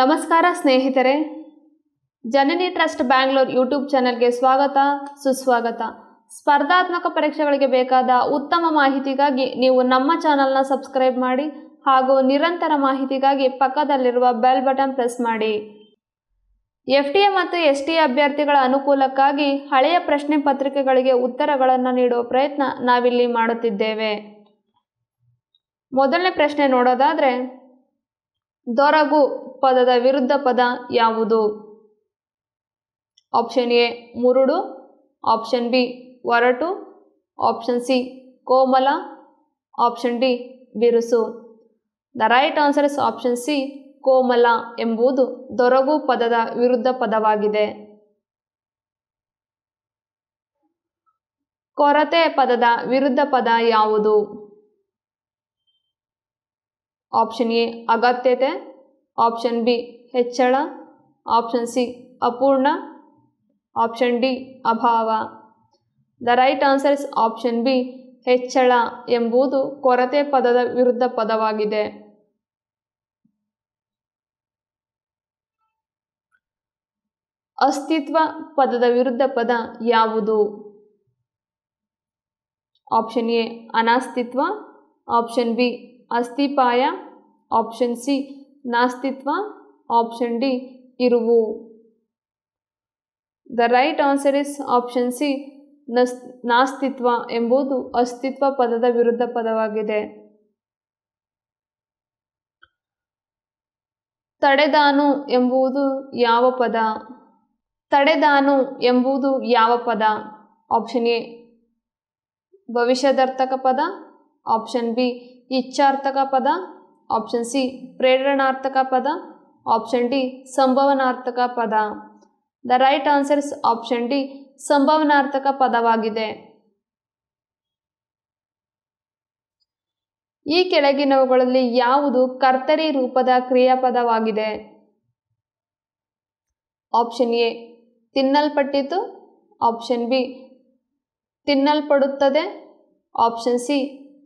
ನಮಸ್ಕಾರ ಸ್ನೇಹಿತರೆ ಜನನಿ trust Bangalore YouTube ಚಾನೆಲ್ಗೆ ಸ್ವಾಗತ ಸುಸ್ವಾಗತ ಸ್ಪರ್ಧಾತ್ಮಕ ಪರೀಕ್ಷೆಗಳಿಗೆ ಬೇಕಾದ ಉತ್ತಮ ಮಾಹಿತಿಗಾಗಿ ನೀವು ನಮ್ಮ ಚಾನಲ್ನ ಸಬ್ಸ್ಕ್ರೈಬ್ ಮಾಡಿ ಹಾಗೂ ನಿರಂತರ ಮಾಹಿತಿಗಾಗಿ ಪಕ್ಕದಲ್ಲಿರುವ ಬೆಲ್ ಬಟನ್ ಪ್ರೆಸ್ ಮಾಡಿ ಎಫ್ ಟಿ ಎ ಮತ್ತು ಎಸ್ ಟಿ ಅಭ್ಯರ್ಥಿಗಳ ಅನುಕೂಲಕ್ಕಾಗಿ ಹಳೆಯ ಪ್ರಶ್ನೆ ಪತ್ರಿಕೆಗಳಿಗೆ ಉತ್ತರಗಳನ್ನು ನೀಡುವ ಪ್ರಯತ್ನ ನಾವಿಲ್ಲಿ ಮಾಡುತ್ತಿದ್ದೇವೆ ಮೊದಲನೇ ಪ್ರಶ್ನೆ ನೋಡೋದಾದರೆ ದೊರಗು ಪದದ ವಿರುದ್ಧ ಪದ ಯಾವುದು ಆಪ್ಷನ್ ಎ ಮುರುಡು ಆಪ್ಷನ್ ಬಿ ಒರಟು ಆಪ್ಷನ್ ಸಿ ಕೋಮಲ ಆಪ್ಷನ್ ಡಿ ಬಿರುಸು the right answer is option C ಕೋಮಲ ಎಂಬುದು ದೊರಗು ಪದದ ವಿರುದ್ಧ ಪದವಾಗಿದೆ ಕೊರತೆ ಪದದ ವಿರುದ್ಧ ಪದ ಯಾವುದು ಆಪ್ಷನ್ ಎ ಅಗತ್ಯತೆ ಆಪ್ಷನ್ ಬಿ ಹೆಚ್ಚಳ ಆಪ್ಷನ್ ಸಿ ಅಪೂರ್ಣ ಆಪ್ಷನ್ ಡಿ ಅಭಾವ the right answer is option B ಹೆಚ್ಚಳ ಎಂಬುದು ಕೊರತೆ ಪದದ ವಿರುದ್ಧ ಪದವಾಗಿದೆ ಅಸ್ತಿತ್ವ ಪದದ ವಿರುದ್ಧ ಪದ ಯಾವುದು ಆಪ್ಷನ್ ಎ ಅನಾಸ್ತಿತ್ವ ಆಪ್ಷನ್ ಬಿ ಅಸ್ಥಿಪಾಯ ಆಪ್ಷನ್ ಸಿ ನಾಸ್ತಿತ್ವ ಆಪ್ಷನ್ ಡಿ ಇರುವು the right answer is option C ನಸ್ ನಾಸ್ತಿತ್ವ ಎಂಬುದು ಅಸ್ತಿತ್ವ ಪದದ ವಿರುದ್ಧ ಪದವಾಗಿದೆ ತಡೆದಾನು ಎಂಬುದು ಯಾವ ಪದ ತಡೆದಾನು ಎಂಬುದು ಯಾವ ಪದ ಆಪ್ಷನ್ ಎ ಭವಿಷ್ಯದರ್ಥಕ ಪದ ಆಪ್ಷನ್ ಬಿ ಇಚ್ಛಾರ್ಥಕ ಪದ ಆಪ್ಷನ್ ಸಿ ಪ್ರೇರಣಾರ್ಥಕ ಪದ ಆಪ್ಷನ್ ಡಿ ಸಂಭವನಾರ್ಥಕ ಪದ the right answer's option D ಸಂಭವನಾರ್ಥಕ ಪದವಾಗಿದೆ ಈ ಕೆಳಗಿನವುಗಳಲ್ಲಿ ಯಾವುದು ಕರ್ತರಿ ರೂಪದ ಕ್ರಿಯಾಪದವಾಗಿದೆ ಆಪ್ಷನ್ ಎ ತಿನ್ನಲ್ಪಟ್ಟಿತು ಆಪ್ಷನ್ ಬಿ ತಿನ್ನಲ್ಪಡುತ್ತದೆ ಆಪ್ಷನ್ ಸಿ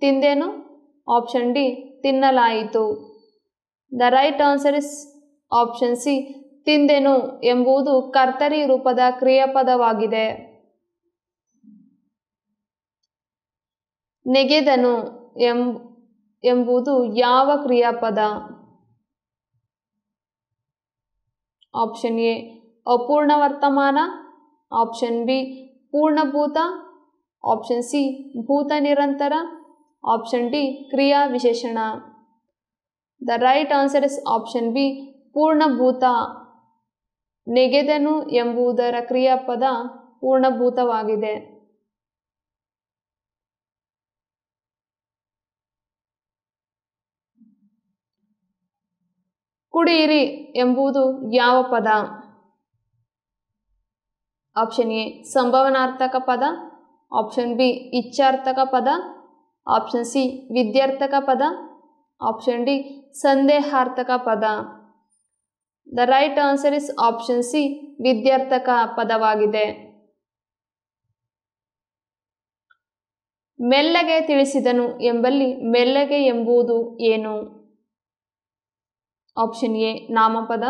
ತಿಂದೇನು ಆಪ್ಷನ್ ಡಿ ತಿನ್ನಲಾಯಿತು the right answer is option C ತಿಂದೆನು ಎಂಬುದು ಕರ್ತರಿ ರೂಪದ ಕ್ರಿಯಾಪದವಾಗಿದೆ ನೆಗೆದನು ಎಂಬುದು ಯಾವ ಕ್ರಿಯಾಪದ ಆಪ್ಷನ್ ಎ ಅಪೂರ್ಣ ವರ್ತಮಾನ ಆಪ್ಷನ್ ಬಿ ಪೂರ್ಣಭೂತ ಆಪ್ಷನ್ ಸಿ ಭೂತ ನಿರಂತರ ಆಪ್ಷನ್ ಡಿ ಕ್ರಿಯಾ ವಿಶೇಷಣ the right answer is option B ಪೂರ್ಣಭೂತ ನೆಗೆದೆನು ಎಂಬುದರ ಕ್ರಿಯಾಪದ ಪೂರ್ಣಭೂತವಾಗಿದೆ ಕುಡಿಯಿರಿ ಎಂಬುದು ಯಾವ ಪದ ಆಪ್ಷನ್ ಎ ಸಂಭವನಾರ್ಥಕ ಪದ ಆಪ್ಷನ್ ಬಿ ಇಚ್ಛಾರ್ಥಕ ಪದ ಆಪ್ಷನ್ ಸಿ ವಿದ್ಯಾರ್ಥಕ ಪದ ಆಪ್ಷನ್ ಡಿ ಸಂದೇಹಾರ್ಥಕ ಪದ the right answer is option C ವಿದ್ಯಾರ್ಥಕ ಪದವಾಗಿದೆ ಮೆಲ್ಲಗೆ ತಿಳಿಸಿದನು ಎಂಬಲ್ಲಿ ಮೆಲ್ಲಗೆ ಎಂಬುದು ಏನು ಆಪ್ಷನ್ ಎ ನಾಮಪದ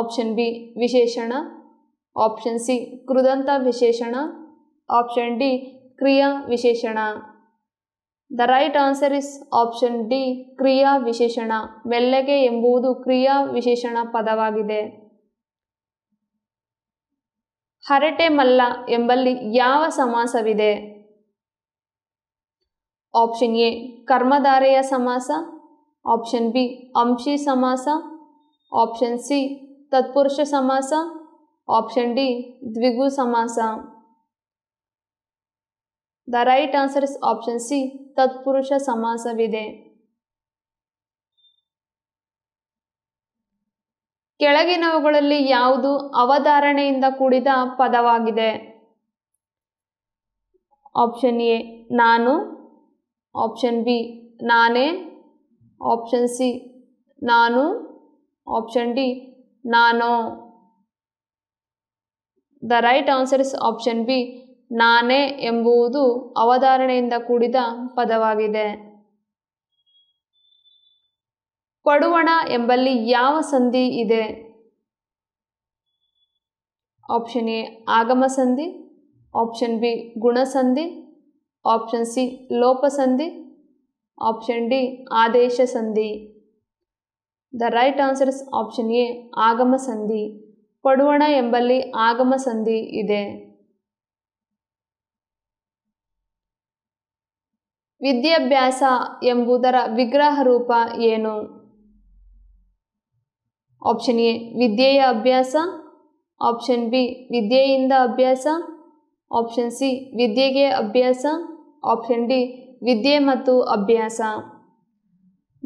ಆಪ್ಷನ್ ಬಿ ವಿಶೇಷಣ ಆಪ್ಷನ್ ಸಿ ಕೃದಂತ ವಿಶೇಷಣ ಆಪ್ಷನ್ ಡಿ ಕ್ರಿಯಾ ವಿಶೇಷಣ the right answer is option D ಕ್ರಿಯಾ ವಿಶೇಷಣ ಮೆಲ್ಲಗೆ ಎಂಬುದು ಕ್ರಿಯಾ ವಿಶೇಷಣ ಪದವಾಗಿದೆ ಹರಟೆ ಮಲ್ಲ ಎಂಬಲ್ಲಿ ಯಾವ ಸಮಾಸವಿದೆ ಆಪ್ಷನ್ ಎ ಕರ್ಮಧಾರೆಯ ಸಮಾಸ ಆಪ್ಷನ್ ಬಿ ಅಂಶಿ ಸಮಾಸ ಆಪ್ಷನ್ ಸಿ ತತ್ಪುರುಷ ಸಮಾಸ ಆಪ್ಷನ್ ಡಿ ದ್ವಿಗು ಸಮಾಸ the right answer is option C. ತತ್ಪುರುಷ ಸಮಾಸವಿದೆ ಕೆಳಗಿನವುಗಳಲ್ಲಿ ಯಾವುದು ಅವಧಾರಣೆಯಿಂದ ಕೂಡಿದ ಪದವಾಗಿದೆ ಆಪ್ಷನ್ ಎ ನಾನು ಆಪ್ಷನ್ ಬಿ ನಾನೇ ಆಪ್ಷನ್ ಸಿ ನಾನು ಆಪ್ಷನ್ ಡಿ ನಾನು the right answer is option B ನಾನೇ ಎಂಬುವುದು ಅವಧಾರಣೆಯಿಂದ ಕೂಡಿದ ಪದವಾಗಿದೆ ಪಡುವಣ ಎಂಬಲ್ಲಿ ಯಾವ ಸಂಧಿ ಇದೆ ಆಪ್ಷನ್ ಎ ಆಗಮ ಸಂಧಿ ಆಪ್ಷನ್ ಬಿ ಗುಣಸಂಧಿ ಆಪ್ಷನ್ ಸಿ ಲೋಪಸಂಧಿ ಆಪ್ಷನ್ ಡಿ ಆದೇಶ ಸಂಧಿ the right answer option A ಆಗಮ ಸಂಧಿ ಪಡುವಣ ಎಂಬಲ್ಲಿ ಆಗಮ ಸಂಧಿ ಇದೆ ವಿದ್ಯಾಭ್ಯಾಸ ಎಂಬುದರ ವಿಗ್ರಹ ರೂಪ ಏನು ಆಪ್ಷನ್ ಎ ವಿದ್ಯೆಯ ಅಭ್ಯಾಸ ಆಪ್ಷನ್ ಬಿ ವಿದ್ಯೆಯಿಂದ ಅಭ್ಯಾಸ ಆಪ್ಷನ್ ಸಿ ವಿದ್ಯೆಗೆ ಅಭ್ಯಾಸ ಆಪ್ಷನ್ ಡಿ ವಿದ್ಯೆ ಮತ್ತು ಅಭ್ಯಾಸ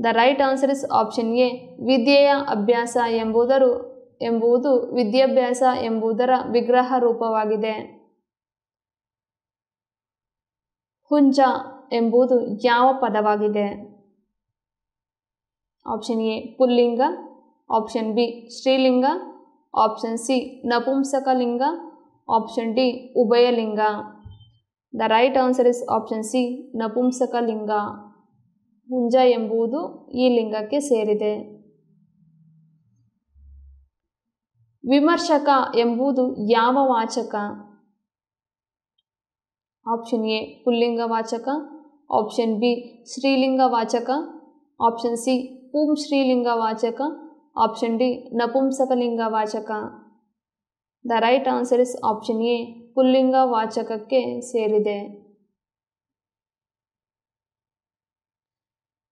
the right answer is option A ವಿದ್ಯೆಯ ಅಭ್ಯಾಸ ಎಂಬುದರು ಎಂಬುದು ವಿದ್ಯಾಭ್ಯಾಸ ಎಂಬುದರ ವಿಗ್ರಹ ರೂಪವಾಗಿದೆ ಹುಂಜ ಎಂಬುದು ಯಾವ ಪದವಾಗಿದೆ ಆಪ್ಷನ್ ಎ ಪುಲ್ಲಿಂಗ ಆಪ್ಷನ್ ಬಿ ಶ್ರೀಲಿಂಗ ಆಪ್ಷನ್ ಸಿ ನಪುಂಸಕಲಿಂಗ ಆಪ್ಷನ್ ಡಿ ಉಭಯಲಿಂಗ the right answer is option C ನಪುಂಸಕಲಿಂಗ ಹುಂಜ ಎಂಬುದು ಈ ಲಿಂಗಕ್ಕೆ ಸೇರಿದೆ ವಿಮರ್ಶಕ ಎಂಬುದು ಯಾವ ವಾಚಕ ಆಪ್ಷನ್ ಎ ಪುಲ್ಲಿಂಗ ವಾಚಕ ಆಪ್ಷನ್ ಬಿ ವಾಚಕ ಆಪ್ಷನ್ ಸಿ ಪೂಂ ವಾಚಕ ಆಪ್ಷನ್ ಡಿ ವಾಚಕ the right answer is option A ಪುಲ್ಲಿಂಗ ವಾಚಕಕ್ಕೆ ಸೇರಿದೆ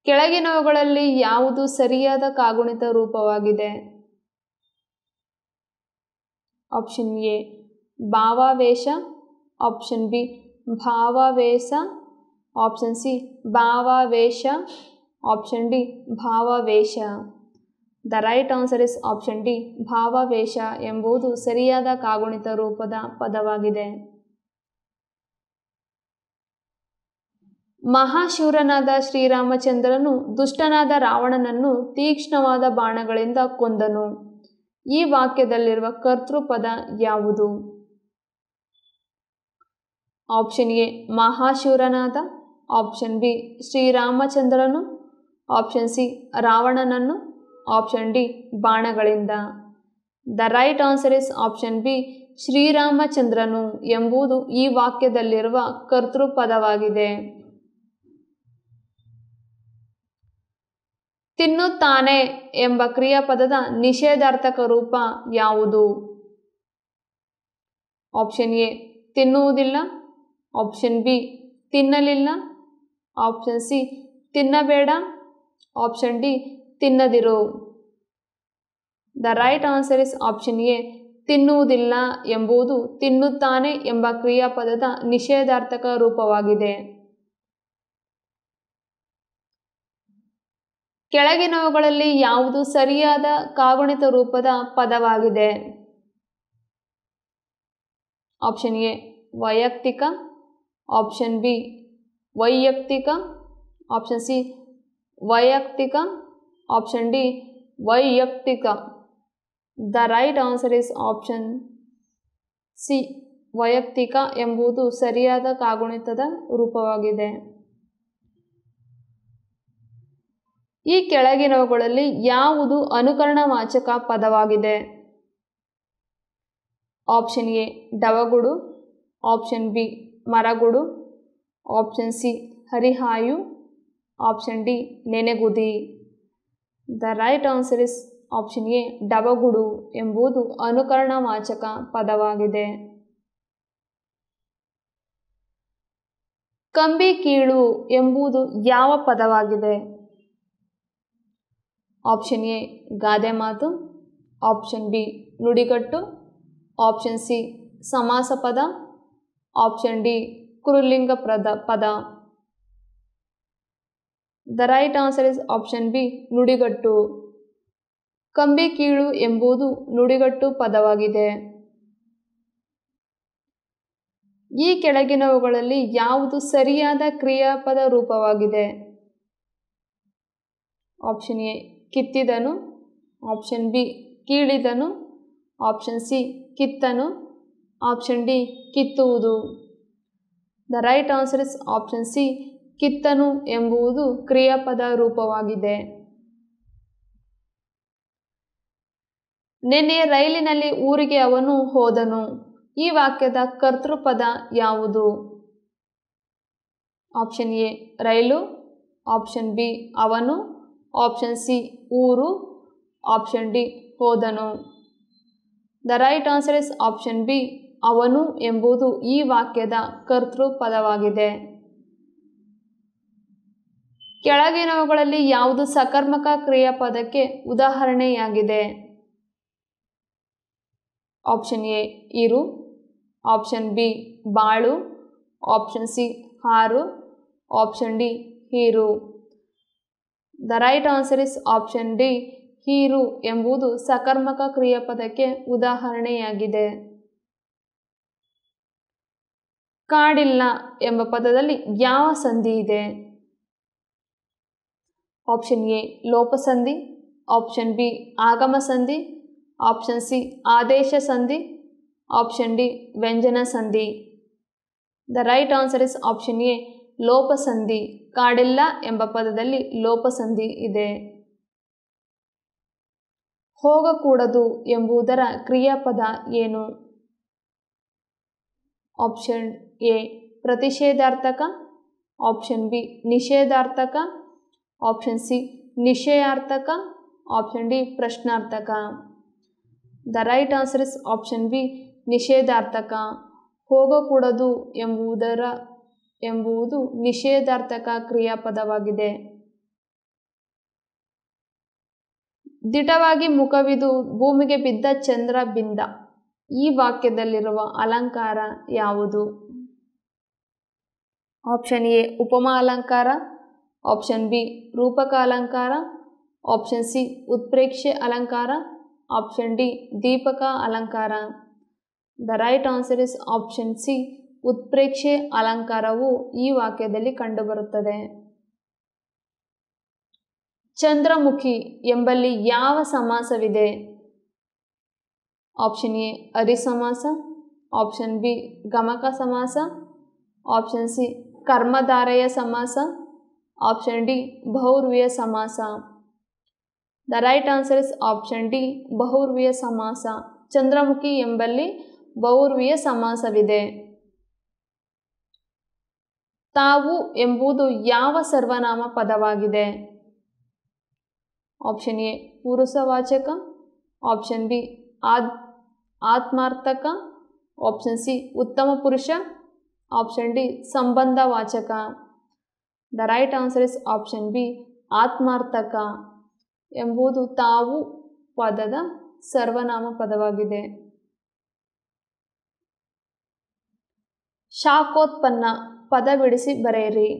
ಕೆಳಗಿನವುಗಳಲ್ಲಿ ಯಾವುದು ಸರಿಯಾದ ಕಾಗುಣಿತ ರೂಪವಾಗಿದೆ ಆಪ್ಷನ್ ಎ ಭಾವಾವೇಶ ಆಪ್ಷನ್ ಬಿ ಭಾವಾವೇಶ ಆಪ್ಷನ್ ಸಿ ಭಾವಾವೇಶ ಆಪ್ಷನ್ ಡಿ ಭಾವಾವೇಶ the right answer is option D ಭಾವಾವೇಶ ಎಂಬುದು ಸರಿಯಾದ ಕಾಗುಣಿತ ರೂಪದ ಪದವಾಗಿದೆ ಮಹಾಶೂರನಾದ ಶ್ರೀರಾಮಚಂದ್ರನು ದುಷ್ಟನಾದ ರಾವಣನನ್ನು ತೀಕ್ಷ್ಣವಾದ ಬಾಣಗಳಿಂದ ಕೊಂದನು ಈ ವಾಕ್ಯದಲ್ಲಿರುವ ಕರ್ತೃಪದ ಯಾವುದು ಆಪ್ಷನ್ ಎ ಮಹಾಶೂರನಾದ ಆಪ್ಷನ್ ಬಿ ಶ್ರೀರಾಮಚಂದ್ರನು ಆಪ್ಷನ್ ಸಿ ರಾವಣನನ್ನು ಆಪ್ಷನ್ ಡಿ ಬಾಣಗಳಿಂದ the right answer is option B ಶ್ರೀರಾಮಚಂದ್ರನು ಎಂಬುದು ಈ ವಾಕ್ಯದಲ್ಲಿರುವ ಕರ್ತೃಪದವಾಗಿದೆ ತಿನ್ನುತ್ತಾನೆ ಎಂಬ ಕ್ರಿಯಾಪದದ ನಿಷೇಧಾರ್ಥಕ ರೂಪ ಯಾವುದು ಆಪ್ಷನ್ ಎ ತಿನ್ನುವುದಿಲ್ಲ ಆಪ್ಷನ್ ಬಿ ತಿನ್ನಲಿಲ್ಲ ಆಪ್ಷನ್ ಸಿ ತಿನ್ನಬೇಡ ಆಪ್ಷನ್ ಡಿ ತಿನ್ನದಿರು the right answer is option A ತಿನ್ನುವುದಿಲ್ಲ ಎಂಬುದು ತಿನ್ನುತ್ತಾನೆ ಎಂಬ ಕ್ರಿಯಾಪದದ ನಿಷೇಧಾರ್ಥಕ ರೂಪವಾಗಿದೆ ಕೆಳಗಿನವುಗಳಲ್ಲಿ ಯಾವುದು ಸರಿಯಾದ ಕಾಗುಣಿತ ರೂಪದ ಪದವಾಗಿದೆ ಆಪ್ಷನ್ ಎ ವೈಯಕ್ತಿಕ ಆಪ್ಷನ್ ಬಿ ವೈಯಕ್ತಿಕ ಆಪ್ಷನ್ ಸಿ ವೈಯಕ್ತಿಕ ಆಪ್ಷನ್ ಡಿ ವೈಯಕ್ತಿಕ the right answer is option C ವೈಯಕ್ತಿಕ ಎಂಬುದು ಸರಿಯಾದ ಕಾಗುಣಿತದ ರೂಪವಾಗಿದೆ ಈ ಕೆಳಗಿನವುಗಳಲ್ಲಿ ಯಾವುದು ಅನುಕರಣವಾಚಕ ಪದವಾಗಿದೆ ಆಪ್ಷನ್ ಎ ಡವಗುಡು ಆಪ್ಷನ್ ಬಿ ಮರಗುಡು ಆಪ್ಷನ್ ಸಿ ಹರಿಹಾಯು ಆಪ್ಷನ್ ಡಿ ನೆನೆಗುದಿ the right answer is option A ಡಬಗುಡು ಎಂಬುದು ಅನುಕರಣವಾಚಕ ಪದವಾಗಿದೆ ಕಂಬಿ ಕೀಳು ಎಂಬುದು ಯಾವ ಪದವಾಗಿದೆ ಆಪ್ಷನ್ ಎ ಗಾದೆ ಮಾತು ಆಪ್ಷನ್ ಬಿ ನುಡಿಗಟ್ಟು ಆಪ್ಷನ್ ಸಿ ಸಮಾಸ ಪದ ಆಪ್ಷನ್ ಡಿ Kurulinga ಪದ the right answer is option B ನುಡಿಗಟ್ಟು ಕಂಬಿ ಕೀಳು ಎಂಬುದು ನುಡಿಗಟ್ಟು ಪದವಾಗಿದೆ ಈ ಕೆಳಗಿನವುಗಳಲ್ಲಿ ಯಾವುದು ಸರಿಯಾದ ಕ್ರಿಯಾಪದ ರೂಪವಾಗಿದೆ ಆಪ್ಷನ್ ಎ ಕಿತ್ತಿದನು ಆಪ್ಷನ್ ಬಿ ಕೀಳಿದನು ಆಪ್ಷನ್ ಸಿ ಕಿತ್ತನು ಆಪ್ಷನ್ ಡಿ ಕಿತ್ತುವುದು the right answer is option C ಕಿತ್ತನು ಎಂಬುವುದು ಕ್ರಿಯಾಪದ ರೂಪವಾಗಿದೆ ನಿನ್ನೆ ರೈಲಿನಲ್ಲಿ ಊರಿಗೆ ಅವನು ಹೋದನು ಈ ವಾಕ್ಯದ ಕರ್ತೃಪದ ಯಾವುದು ಆಪ್ಷನ್ ಎ ರೈಲು ಆಪ್ಷನ್ ಬಿ ಅವನು ಆಪ್ಷನ್ ಸಿ ಊರು ಆಪ್ಷನ್ ಡಿ ಹೋದನು the right answer is option B ಅವನು ಎಂಬುದು ಈ ವಾಕ್ಯದ ಕರ್ತೃಪದವಾಗಿದೆ ಕೆಳಗಿನವುಗಳಲ್ಲಿ ಯಾವುದು ಸಕರ್ಮಕ ಕ್ರಿಯಾಪದಕ್ಕೆ ಉದಾಹರಣೆಯಾಗಿದೆ ಆಪ್ಷನ್ ಎ ಇರು ಆಪ್ಷನ್ ಬಿ ಬಾಳು ಆಪ್ಷನ್ ಸಿ ಹಾರು ಆಪ್ಷನ್ ಡಿ ಹೀರು the right answer is option D ಹೀರು ಎಂಬುದು ಸಕರ್ಮಕ ಕ್ರಿಯಾಪದಕ್ಕೆ ಉದಾಹರಣೆಯಾಗಿದೆ ಕಾಡಿಲ್ಲ ಎಂಬ ಪದದಲ್ಲಿ ಯಾವ ಸಂಧಿ ಇದೆ ಆಪ್ಷನ್ ಎ ಲೋಪಸಂಧಿ ಆಪ್ಷನ್ ಬಿ ಆಗಮ ಸಂಧಿ ಆಪ್ಷನ್ ಸಿ ಆದೇಶ ಸಂಧಿ ಆಪ್ಷನ್ ಡಿ ವ್ಯಂಜನ ಸಂಧಿ the right answer is option A ಲೋಪಸಂಧಿ ಕಾಡಿಲ್ಲ ಎಂಬ ಪದದಲ್ಲಿ ಲೋಪಸಂಧಿ ಇದೆ ಹೋಗಕೂಡದು ಎಂಬುದರ ಕ್ರಿಯಾಪದ ಏನು ಆಪ್ಷನ್ ಎ ಪ್ರತಿಷೇಧಾರ್ಥಕ ಆಪ್ಷನ್ ಬಿ ನಿಷೇಧಾರ್ಥಕ ಆಪ್ಷನ್ ಸಿ ನಿಷೇಧಾರ್ಥಕ ಆಪ್ಷನ್ ಡಿ ಪ್ರಶ್ನಾರ್ಥಕ the right answer is option B ನಿಷೇಧಾರ್ಥಕ ಹೋಗಕೂಡದು ಎಂಬುದರ ಎಂಬುವುದು ನಿಷೇಧಾರ್ಥಕ ಕ್ರಿಯಾಪದವಾಗಿದೆ ದಿಟವಾಗಿ ಮುಖವಿದು ಭೂಮಿಗೆ ಬಿದ್ದ ಚಂದ್ರ ಬಿಂದ ಈ ವಾಕ್ಯದಲ್ಲಿರುವ ಅಲಂಕಾರ ಯಾವುದು ಆಪ್ಷನ್ ಎ ಉಪಮಾ ಅಲಂಕಾರ ಆಪ್ಷನ್ ಬಿ ರೂಪಕ ಅಲಂಕಾರ ಆಪ್ಷನ್ ಸಿ ಉತ್ಪ್ರೇಕ್ಷೆ ಅಲಂಕಾರ ಆಪ್ಷನ್ ಡಿ ದೀಪಕ ಅಲಂಕಾರ the right answer is option C ಉತ್ಪ್ರೇಕ್ಷೆ ಅಲಂಕಾರವು ಈ ವಾಕ್ಯದಲ್ಲಿ ಕಂಡುಬರುತ್ತದೆ ಚಂದ್ರಮುಖಿ ಎಂಬಲ್ಲಿ ಯಾವ ಸಮಾಸವಿದೆ ಆಪ್ಷನ್ ಎ ಅರಿ ಸಮಾಸ ಬಿ ಬಿ ಗಮಕ ಸಮಾಸ ಆಪ್ಷನ್ ಸಿ कर्मधारय ಸಮಾಸ ಆಪ್ಷನ್ ಡಿ ಬಹುರ್ವೀಯ ಸಮಾಸ the right answer is option D ಬಹುರ್ವಿಯ ಸಮಾಸ ಚಂದ್ರಮುಖಿ ಎಂಬಲ್ಲಿ ಬಹುರ್ವೀಯ ಸಮಾಸವಿದೆ ತಾವು ಎಂಬುದು ಯಾವ ಸರ್ವನಾಮ ಪದವಾಗಿದೆ ಆಪ್ಷನ್ ಎ ಪುರುಷವಾಚಕ ಆಪ್ಷನ್ ಬಿ ಆದ್ ಆತ್ಮಾರ್ಥಕ ಆಪ್ಷನ್ ಸಿ ಉತ್ತಮ ಪುರುಷ ಆಪ್ಷನ್ ಡಿ ಸಂಬಂಧ ವಾಚಕ the right answer is option B ಆತ್ಮಾರ್ಥಕ ಎಂಬುದು ತಾವು ಪದದ ಸರ್ವನಾಮ ಪದವಾಗಿದೆ ಶಾಖೋತ್ಪನ್ನ ಪದ ಬಿಡಿಸಿ ಬರೆಯಿರಿ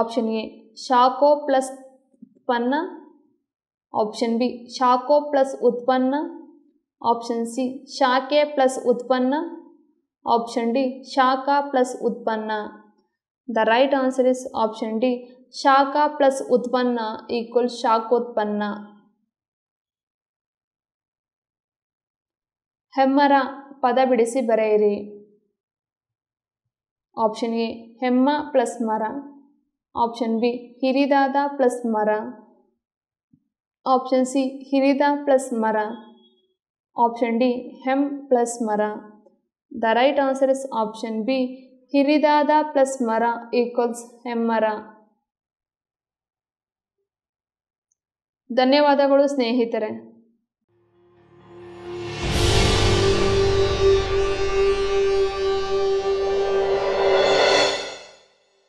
ಆಪ್ಷನ್ ಎ ಶಾಖೋ ಪ್ಲಸ್ ಉತ್ಪನ್ನ ಆಪ್ಷನ್ ಬಿ ಶಾಖೋ ಪ್ಲಸ್ ಉತ್ಪನ್ನ ಆಪ್ಷನ್ ಸಿ ಶಾಖೆ ಪ್ಲಸ್ ಉತ್ಪನ್ನ ಆಪ್ಷನ್ ಡಿ ಶಾಖ ಪ್ಲಸ್ ಉತ್ಪನ್ನ the right answer is option D ಶಾಖ ಪ್ಲಸ್ ಉತ್ಪನ್ನ ಈಕ್ವಲ್ ಶಾಖೋತ್ಪನ್ನ ಹೆಮ್ಮರ ಪದ ಬಿಡಿಸಿ ಬರೆಯಿರಿ ಆಪ್ಷನ್ ಎ ಹೆಮ್ಮ ಪ್ಲಸ್ ಮರ ಆಪ್ಷನ್ ಬಿ ಹಿರಿದಾದ ಪ್ಲಸ್ ಮರ ಆಪ್ಷನ್ ಸಿ ಹಿರಿದ ಪ್ಲಸ್ ಮರ ಆಪ್ಷನ್ ಡಿ ಹೆಮ್ ಪ್ಲಸ್ ಮರ the right answer is option B ಹಿರಿದಾದ ಪ್ಲಸ್ ಮರ ಈಕ್ವಲ್ಸ್ ಹೆಮ್ಮರ ಮರ ಧನ್ಯವಾದಗಳು ಸ್ನೇಹಿತರೆ